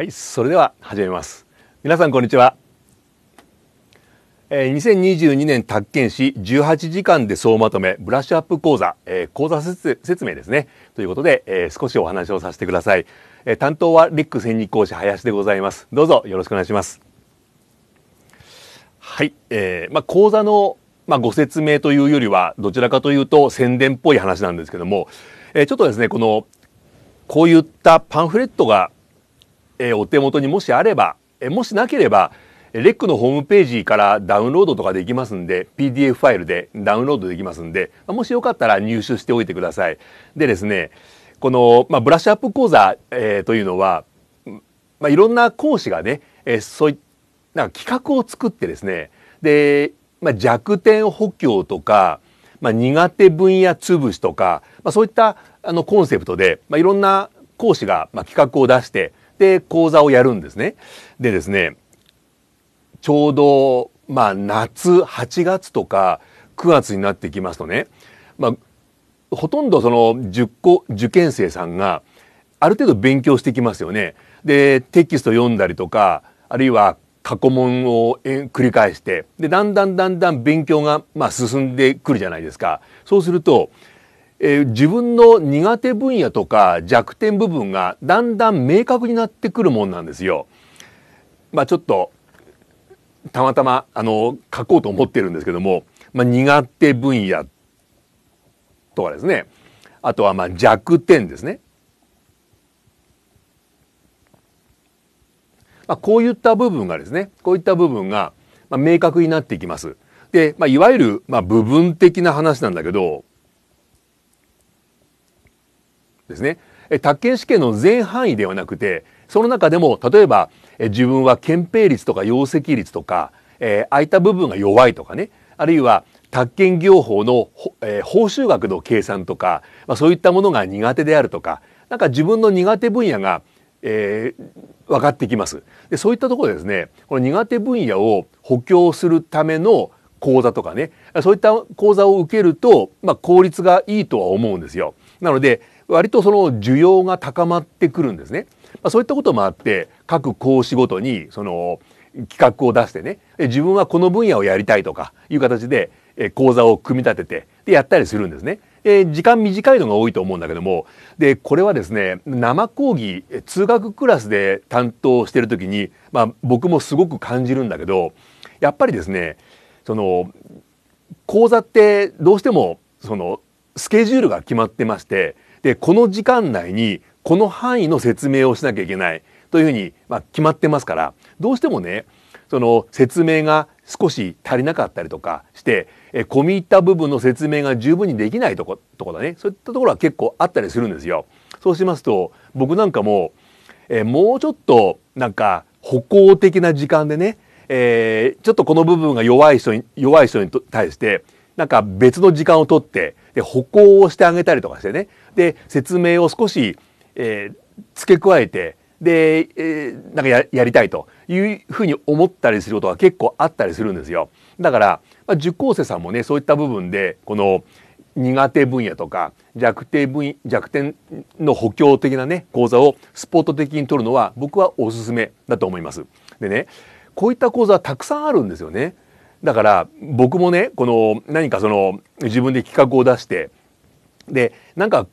はい、それでは始めます。皆さんこんにちは。えー、2022年宅建士18時間で総まとめブラッシュアップ講座、えー、講座説明ですね。ということで、えー、少しお話をさせてください。え担当はレック専任講師林でございます。どうぞよろしくお願いします。はい、えー、まあ、講座のまあ、ご説明というよりはどちらかというと宣伝っぽい話なんですけども、えちょっとですねこのこういったパンフレットがえー、お手元にもしあれば、えー、もしなければ、レックのホームページからダウンロードとかできますんで、PDF ファイルでダウンロードできますんで、もしよかったら入手しておいてください。でですね、この、まあ、ブラッシュアップ講座、えー、というのは、まあ、いろんな講師がね、えー、そういなんか企画を作ってですね、で、まあ、弱点補強とか、まあ、苦手分野潰しとか、まあ、そういったあのコンセプトで、まあ、いろんな講師が、まあ、企画を出して、って講座をやるんですね。でですね、ちょうど、まあ、夏、8月とか9月になってきますとね、まあ、ほとんどその受験生さんがある程度勉強してきますよね。で、テキスト読んだりとか、あるいは過去問を繰り返して、で、だんだんだんだん勉強が、まあ、進んでくるじゃないですか。そうすると、えー、自分の苦手分野とか弱点部分がだんだん明確になってくるもんなんですよ。まあ、ちょっとたまたまあの書こうと思ってるんですけども、まあ、苦手分野とかですねあとはまあ弱点ですね。まあ、こういった部分がですねこういった部分が明確になっていきます。で、まあ、いわゆるまあ部分的な話なんだけどですね。宅建試験の全範囲ではなくて、その中でも、例えば、自分は憲兵率とか容積率とか、えー、空いた部分が弱いとかね、あるいは宅建業法の、えー、報酬額の計算とか、まあ、そういったものが苦手であるとか、なんか自分の苦手分野が、えー、分かってきます。で、そういったところですね、この苦手分野を補強するための講座とかね、そういった講座を受けると、まあ、効率がいいとは思うんですよ。なので、割とその需要が高まってくるんですね。まあ、そういったこともあって各講師ごとにその企画を出してね自分はこの分野をやりたいとかいう形で講座を組み立ててでやったりするんですね。え時間短いのが多いと思うんだけどもでこれはですね生講義通学クラスで担当してる時に、まあ、僕もすごく感じるんだけどやっぱりですねその講座ってどうしてもそのスケジュールが決まってましてでこの時間内にこの範囲の説明をしなきゃいけないというふうに、まあ、決まってますからどうしてもねその説明が少し足りなかったりとかしてえ込み入った部分の説明が十分にできないとことこだねそういったところは結構あったりするんですよ。そうしますと僕なんかもえもうちょっとなんか歩行的な時間でね、えー、ちょっとこの部分が弱い人に弱い人に対してなんか別の時間をとってで歩行をしてあげたりとかしてねで説明を少し、えー、付け加えてで、えー、なんかややりたいというふうに思ったりすることが結構あったりするんですよ。だから、まあ、受講生さんもねそういった部分でこの苦手分野とか弱点分弱点の補強的なね講座をスポット的に取るのは僕はおすすめだと思います。でねこういった講座はたくさんあるんですよね。だから僕もねこの何かその自分で企画を出してでなんか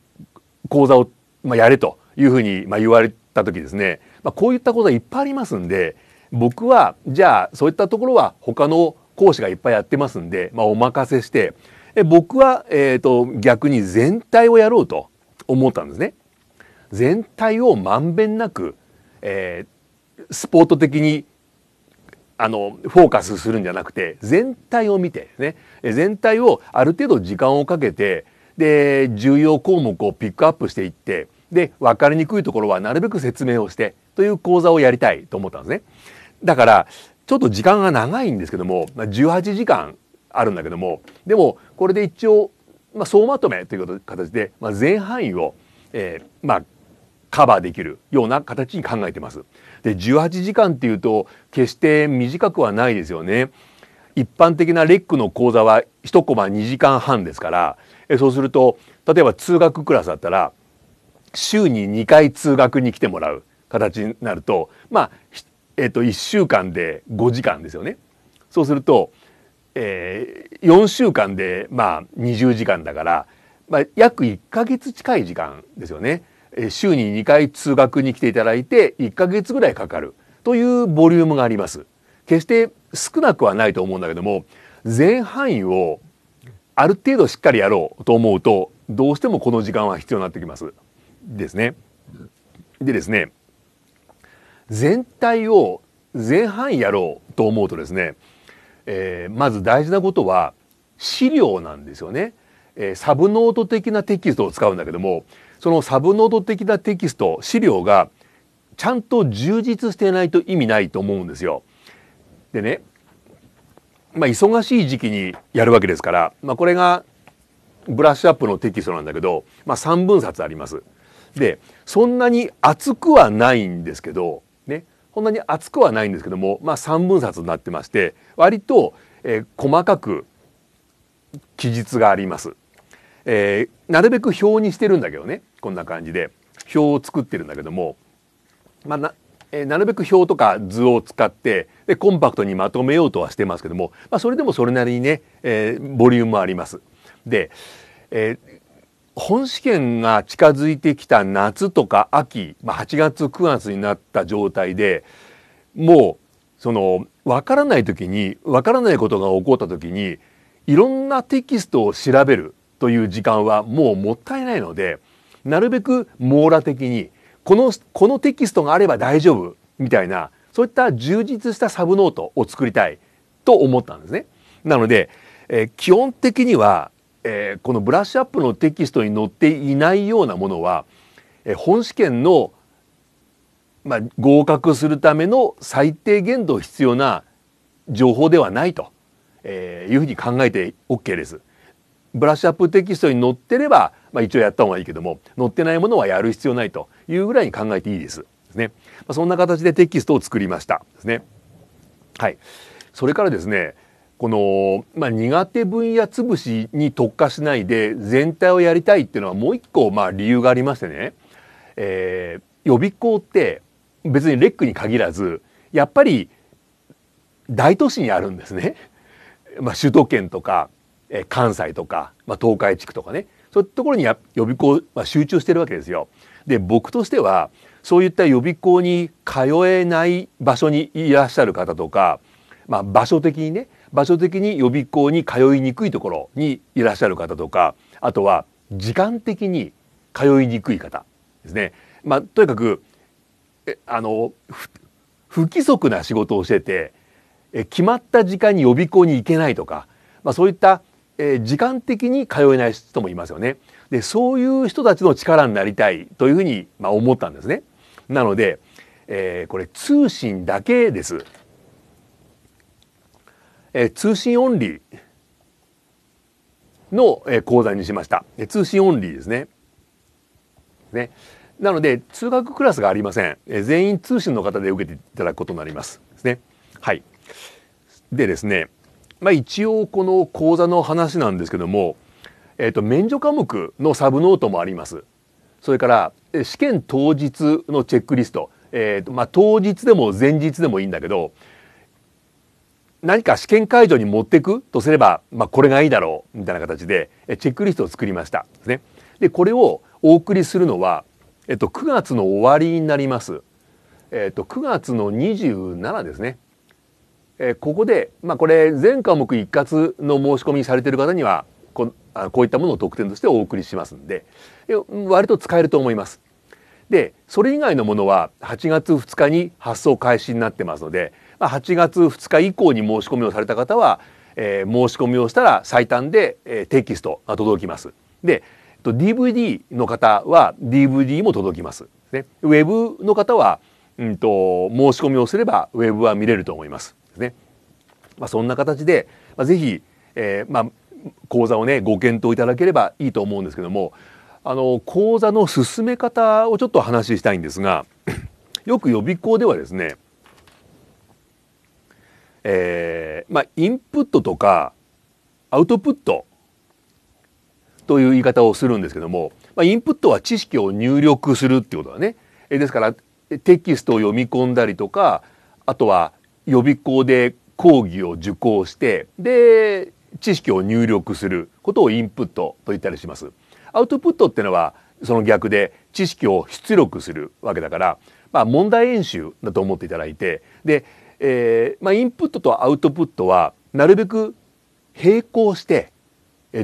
講座を、まあ、やれというふうに、まあ、言われた時ですね、まあ、こういった講座いっぱいありますんで僕はじゃあそういったところは他の講師がいっぱいやってますんで、まあ、お任せしてで僕は、えーと、逆に全体をやろうと思ったんですね。全体をまんべんなく、えー、スポット的にあのフォーカスするんじゃなくて全体を見てね全体をある程度時間をかけてで重要項目をピックアップしていってで分かりにくいところはなるべく説明をしてという講座をやりたいと思ったんですね。だからちょっと時間が長いんですけども18時間あるんだけどもでもこれで一応、まあ、総まとめという形で、まあ、全範囲を、えーまあ、カバーできるような形に考えてます。で18時間っていうと決して短くはないですよね。一般的なレックの講座は1コマ2時間半ですからえそうすると例えば通学クラスだったら週に2回通学に来てもらう形になるとまあ、えっと、1週間で5時間ですよね。そうすると、えー、4週間でまあ20時間だから、まあ、約1ヶ月近い時間ですよね。週に2回通学に来ていただいて1ヶ月ぐらいかかるというボリュームがあります。決して少なくはないと思うんだけども全範囲をある程度しっかりやろうと思うとどうしてもこの時間は必要になってきます。ですね。でですね全体を全範囲やろうと思うとですね、えー、まず大事なことは資料なんですよね。えー、サブノート的なテキストを使うんだけどもそのサブノード的なテキスト資料がちゃんと充実してないと意味ないと思うんですよ。でね、まあ、忙しい時期にやるわけですから、まあ、これがブラッシュアップのテキストなんだけど、まあ、3分冊あります。でそんなに厚くはないんですけどねそんなに厚くはないんですけども、まあ、3分冊になってまして割と、えー、細かく記述があります。えー、なるべく表にしてるんだけどねこんな感じで表を作ってるんだけども、まあ、な,、えー、なるべく表とか図を使ってでコンパクトにまとめようとはしてますけども、まあ、それでもそれなりにね、えー、ボリュームもあります。で、えー本試験が近づいてきた夏とか秋、まあ、8月9月になった状態でもうその分からない時に分からないことが起こった時にいろんなテキストを調べるという時間はもうもったいないのでなるべく網羅的にこのこのテキストがあれば大丈夫みたいなそういった充実したサブノートを作りたいと思ったんですね。なので、えー、基本的には、えー、このブラッシュアップのテキストに載っていないようなものは、えー、本試験の、まあ、合格するための最低限度必要な情報ではないと、えいうふうに考えて OK です。ブラッシュアップテキストに載ってれば、まあ、一応やった方がいいけども載ってないものはやる必要ないというぐらいに考えていいです。ですね。まあ、そんな形でテキストを作りました。ですね。はい。それからですねこの、まあ、苦手分野潰しに特化しないで全体をやりたいっていうのはもう一個まあ理由がありましてね、えー、予備校って別にレックに限らずやっぱり大都市にあるんですね。まあ、首都圏とかえ関西とか、まあ、東海地区とかねそういうところに予備校、まあ、集中してるわけですよ。で僕としてはそういった予備校に通えない場所にいらっしゃる方とか、まあ、場所的にね場所的に予備校に通いにくいところにいらっしゃる方とかあとは時間的に通いにくい方ですね。まあ、とにかくえあの不規則な仕事をしててえ決まった時間に予備校に行けないとか、まあ、そういったえー、時間的に通えない人もいますよね。でそういう人たちの力になりたいというふうに、まあ、思ったんですね。なので、えー、これ通信だけです。えー、通信オンリーの、えー、講座にしました。え通信オンリーですね。ね。なので通学クラスがありません。えー、全員通信の方で受けていただくことになります。ですね。はい。でですねまあ、一応この講座の話なんですけども、えー、と免除科目のサブノートもありますそれから試験当日のチェックリスト、えーとまあ、当日でも前日でもいいんだけど何か試験会場に持っていくとすれば、まあ、これがいいだろうみたいな形でチェックリストを作りましたですね。でこれをお送りするのは、えっと、9月の終わりになります。えっと、9月の27ですね。えー、ここで、まあ、これ全科目一括の申し込みされてる方にはこあこういったものを特典としてお送りしますんで割と使えると思います。でそれ以外のものは8月2日に発送開始になってますので、まあ、8月2日以降に申し込みをされた方は、えー、申し込みをしたら最短で、えー、テキストが届きます。で DVD の方は DVD も届きます。ね、ウェブの方は、うんと申し込みをすればウェブは見れると思います。ですね。まあ、そんな形で、まあ、ぜひ、えー、まあ、講座をねご検討いただければいいと思うんですけどもあの講座の進め方をちょっと話したいんですが よく予備校ではですね、えーまあ、インプットとかアウトプットという言い方をするんですけども、まあ、インプットは知識を入力するっていうことだね。えですからテキストを読み込んだりとかあとは予備校で講義を受講してで知識を入力することをインプットと言ったりします。アウトプットってのはその逆で知識を出力するわけだから、まあ、問題演習だと思っていただいてで、えー、まあ、インプットとアウトプットはなるべく並行して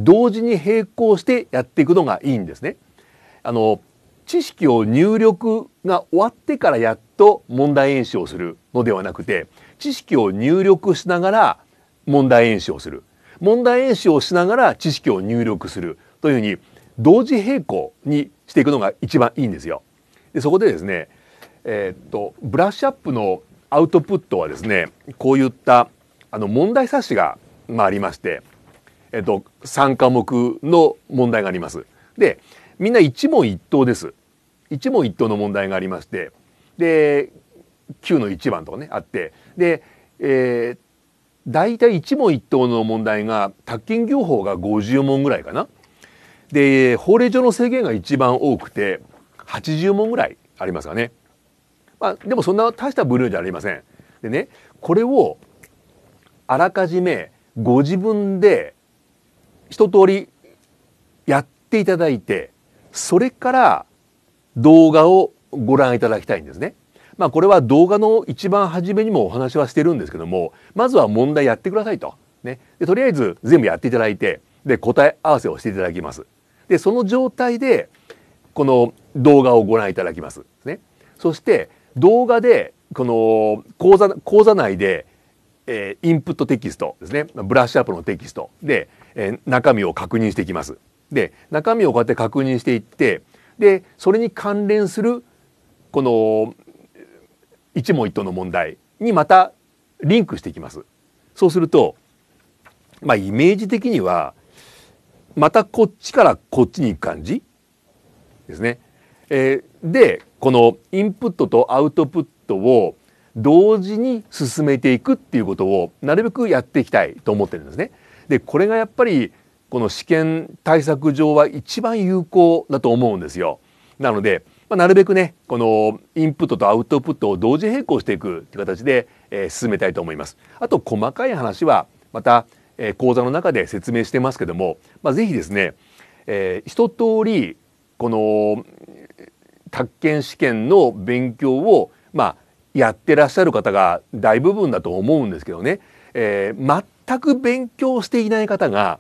同時に並行してやっていくのがいいんですね。あの知識を入力が終わってからやっと問題演習をするのではなくて知識を入力しながら問題演習をする問題演習をしながら知識を入力するというふうに同時並行にしていくのが一番いいんですよ。でそこでですね、えー、っとブラッシュアップのアウトプットはですねこういったあの問題冊子が、まあ、ありまして、えー、っと、3科目の問題があります。でみんな一問一答です。一問一答の問題がありましてで9の1番とかねあってで、えー、大体一問一答の問題が宅建業法が50問ぐらいかな。で法令上の制限が一番多くて80問ぐらいありますかね。まあ、でもそんな大した分量じゃありません。でねこれをあらかじめご自分で一通りやっていただいてそれから動画をご覧いただきたいんですね。まあ、これは動画の一番初めにもお話はしてるんですけどもまずは問題やってくださいと。ね、でとりあえず全部やっていただいてで答え合わせをしていただきます。でその状態でこの動画をご覧いただきます。ね、そして動画でこの講座講座内で、えー、インプットテキストですねブラッシュアップのテキストで、えー、中身を確認していきます。で中身をこうやって確認していってでそれに関連するこの一問一答の問題にまたリンクしていきます。そうすると、まあ、イメージ的にはまたこっちからこっちに行く感じですね。えー、でこのインプットとアウトプットを同時に進めていくっていうことをなるべくやっていきたいと思ってるんですね。でこれがやっぱりこの試験対策上は一番有効だと思うんですよ。なのでまあ、なるべくねこのインプットとアウトプットを同時並行していくという形で、えー、進めたいと思います。あと細かい話はまた、えー、講座の中で説明してますけども、まあ、ぜひですね、えー、一通りこの宅建試験の勉強を、まあ、やってらっしゃる方が大部分だと思うんですけどね、えー、全く勉強していない方が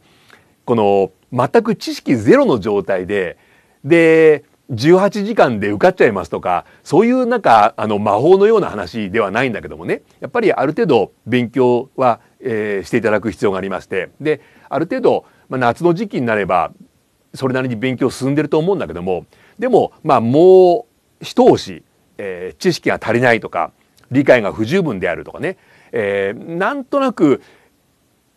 この全く知識ゼロの状態でで18時間で受かっちゃいますとかそういうなんかあの魔法のような話ではないんだけどもねやっぱりある程度勉強は、えー、していただく必要がありましてである程度、まあ、夏の時期になればそれなりに勉強進んでると思うんだけどもでも、まあ、もう一押し、えー、知識が足りないとか理解が不十分であるとかね、えー、なんとなく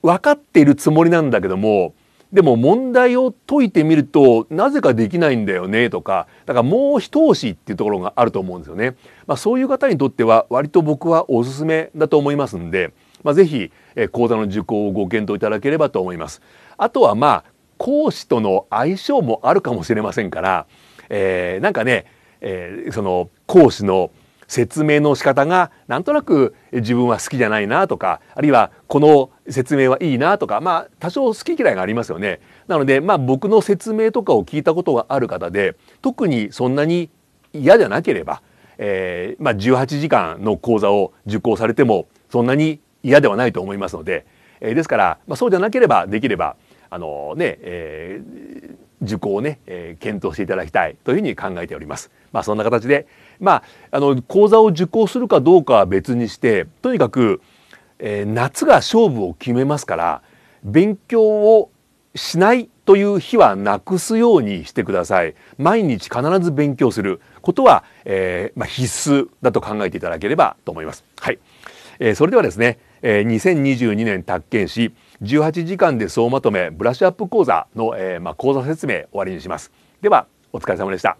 分かっているつもりなんだけどもでも問題を解いてみるとなぜかできないんだよねとかだからもう一押しっていうところがあると思うんですよね。まあ、そういう方にとっては割と僕はおすすめだと思いますんで、まあ、ぜひ、え講座の受講をご検討いただければと思います。あとはまあ講師との相性もあるかもしれませんから、えー、なんかね、えー、その講師の説明の仕方がなんとなく自分は好きじゃないなとかあるいはこの説明はいいなとかまあ多少好き嫌いがありますよね。なのでまあ僕の説明とかを聞いたことがある方で特にそんなに嫌じゃなければ、えー、まあ、18時間の講座を受講されてもそんなに嫌ではないと思いますので、えー、ですから、まあ、そうじゃなければできればあのー、ね、え受講をね、え検討していただきたいというふうに考えております。まあ、そんな形でまあ、あの講座を受講するかどうかは別にしてとにかく、えー、夏が勝負を決めますから勉強をしないという日はなくすようにしてください。毎日必ず勉強することは、えー、まあ、必須だと考えていただければと思います。はい、えー、それではですね、えー、2022年宅建し18時間で総まとめブラッシュアップ講座の、えまあ、講座説明終わりにします。ではお疲れ様でした。